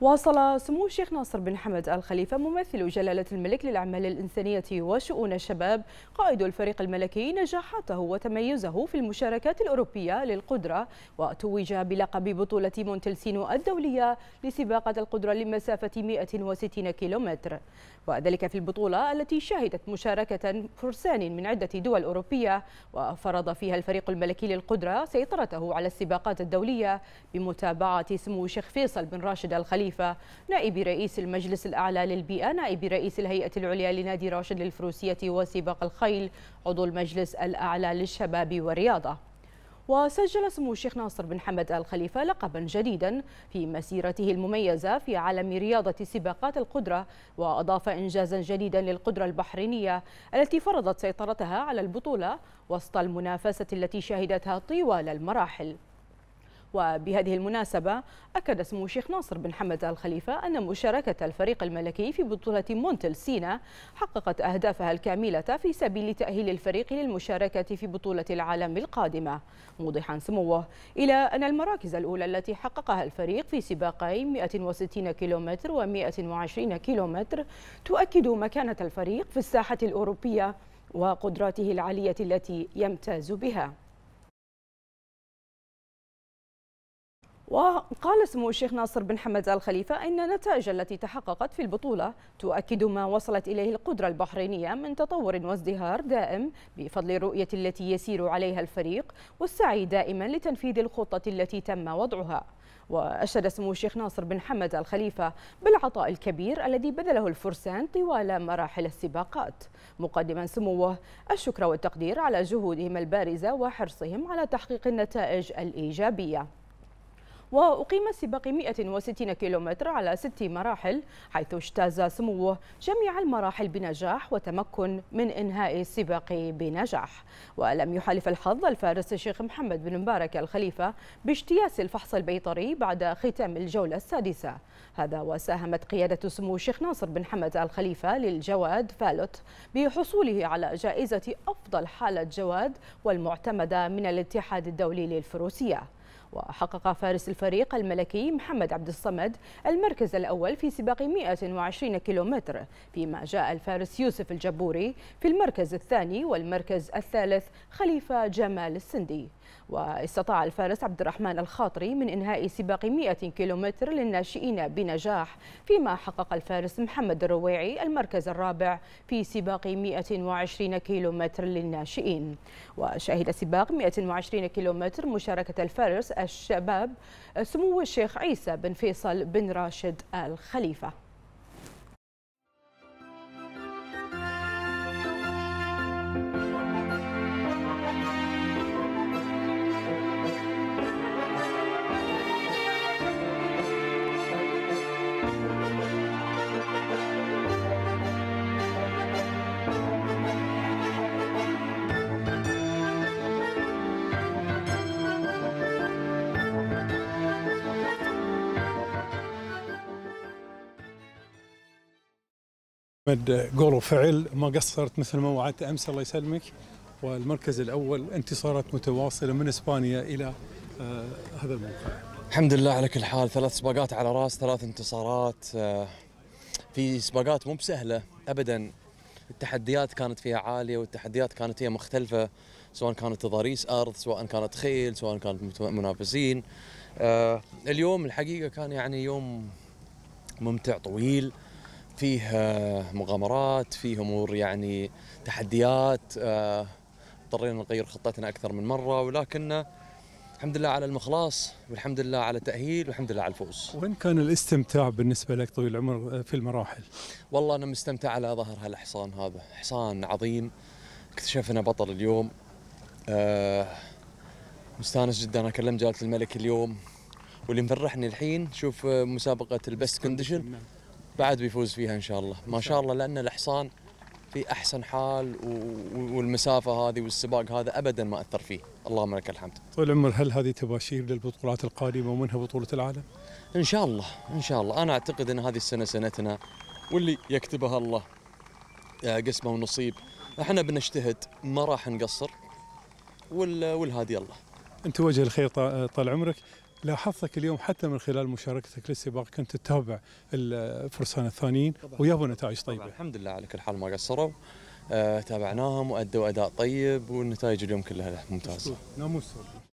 واصل سمو الشيخ ناصر بن حمد الخليفه ممثل جلالة الملك للأعمال الإنسانية وشؤون الشباب قائد الفريق الملكي نجاحاته وتميزه في المشاركات الأوروبية للقدرة وتوج بلقب بطولة مونتلسينو الدولية لسباقة القدرة لمسافة 160 كيلومتر وذلك في البطولة التي شهدت مشاركة فرسان من عدة دول أوروبية وفرض فيها الفريق الملكي للقدرة سيطرته على السباقات الدولية بمتابعة سمو الشيخ فيصل بن راشد الخليفة خليفة نائب رئيس المجلس الأعلى للبيئة نائب رئيس الهيئة العليا لنادي راشد للفروسية وسباق الخيل عضو المجلس الأعلى للشباب والرياضة وسجل سمو الشيخ ناصر بن حمد الخليفة لقبا جديدا في مسيرته المميزة في عالم رياضة سباقات القدرة وأضاف إنجازا جديدا للقدرة البحرينية التي فرضت سيطرتها على البطولة وسط المنافسة التي شهدتها طوال المراحل وبهذه المناسبة أكد سمو الشيخ ناصر بن حمد الخليفة أن مشاركة الفريق الملكي في بطولة مونتل سينا حققت أهدافها الكاملة في سبيل تأهيل الفريق للمشاركة في بطولة العالم القادمة موضحا سموه إلى أن المراكز الأولى التي حققها الفريق في سباقي 160 كيلومتر و 120 كيلومتر تؤكد مكانة الفريق في الساحة الأوروبية وقدراته العالية التي يمتاز بها وقال سمو الشيخ ناصر بن حمد آل خليفة أن النتائج التي تحققت في البطولة تؤكد ما وصلت إليه القدرة البحرينية من تطور وازدهار دائم بفضل الرؤية التي يسير عليها الفريق والسعي دائما لتنفيذ الخطة التي تم وضعها وأشهد سمو الشيخ ناصر بن حمد الخليفة بالعطاء الكبير الذي بذله الفرسان طوال مراحل السباقات مقدما سموه الشكر والتقدير على جهودهم البارزة وحرصهم على تحقيق النتائج الإيجابية وأقيم سباق 160 كيلومتر على ست مراحل حيث اجتاز سموه جميع المراحل بنجاح وتمكن من إنهاء السباق بنجاح ولم يحالف الحظ الفارس الشيخ محمد بن مبارك الخليفة باجتياز الفحص البيطري بعد ختام الجولة السادسة هذا وساهمت قيادة سمو الشيخ ناصر بن حمد الخليفة للجواد فالوت بحصوله على جائزة أفضل حالة جواد والمعتمدة من الاتحاد الدولي للفروسية وحقق فارس الفريق الملكي محمد عبد الصمد المركز الأول في سباق 120 كيلومتر فيما جاء الفارس يوسف الجبوري في المركز الثاني والمركز الثالث خليفة جمال السندي واستطاع الفارس عبد الرحمن الخاطري من إنهاء سباق 100 كيلومتر للناشئين بنجاح فيما حقق الفارس محمد الرويعي المركز الرابع في سباق 120 كيلومتر للناشئين وشهد سباق 120 كيلومتر مشاركة الفارس مدارس الشباب سمو الشيخ عيسى بن فيصل بن راشد آل خليفة احمد قول وفعل ما قصرت مثل ما وعدت امس الله يسلمك والمركز الاول انتصارات متواصله من اسبانيا الى آه هذا الموقع. الحمد لله على كل حال ثلاث سباقات على راس ثلاث انتصارات آه في سباقات مو بسهله ابدا التحديات كانت فيها عاليه والتحديات كانت فيها مختلفه سواء كانت تضاريس ارض سواء كانت خيل سواء كانت منافسين آه اليوم الحقيقه كان يعني يوم ممتع طويل فيه آه، مغامرات فيه امور يعني تحديات آه، اضطرينا نغير خطتنا اكثر من مره ولكن الحمد لله على المخلاص والحمد لله على التاهيل والحمد لله على الفوز. وين كان الاستمتاع بالنسبه لك طويل العمر آه، في المراحل؟ والله انا مستمتع على ظهر هالحصان هذا، حصان عظيم اكتشفنا بطل اليوم. أه مستانس جدا انا كلمت جلاله الملك اليوم واللي مفرحني الحين شوف مسابقه البست كونديشن بعد بيفوز فيها ان شاء الله ما شاء الله لان الحصان في احسن حال والمسافه هذه والسباق هذا ابدا ما اثر فيه اللهم لك الحمد طول عمر هل هذه تباشير للبطولات القادمه ومنها بطوله العالم ان شاء الله ان شاء الله انا اعتقد ان هذه السنه سنتنا واللي يكتبها الله آه، قسمه ونصيب احنا بنجتهد ما راح نقصر والهادي الله انت وجه الخير طال عمرك لاحظتك اليوم حتى من خلال مشاركتك للسباق كنت تتابع الفرسان الثانيين ويابوا نتائج طيبه طبعا الحمد لله على كل حال ما قصروا آه تابعناهم وادوا اداء طيب والنتائج اليوم كلها ممتازه ناموس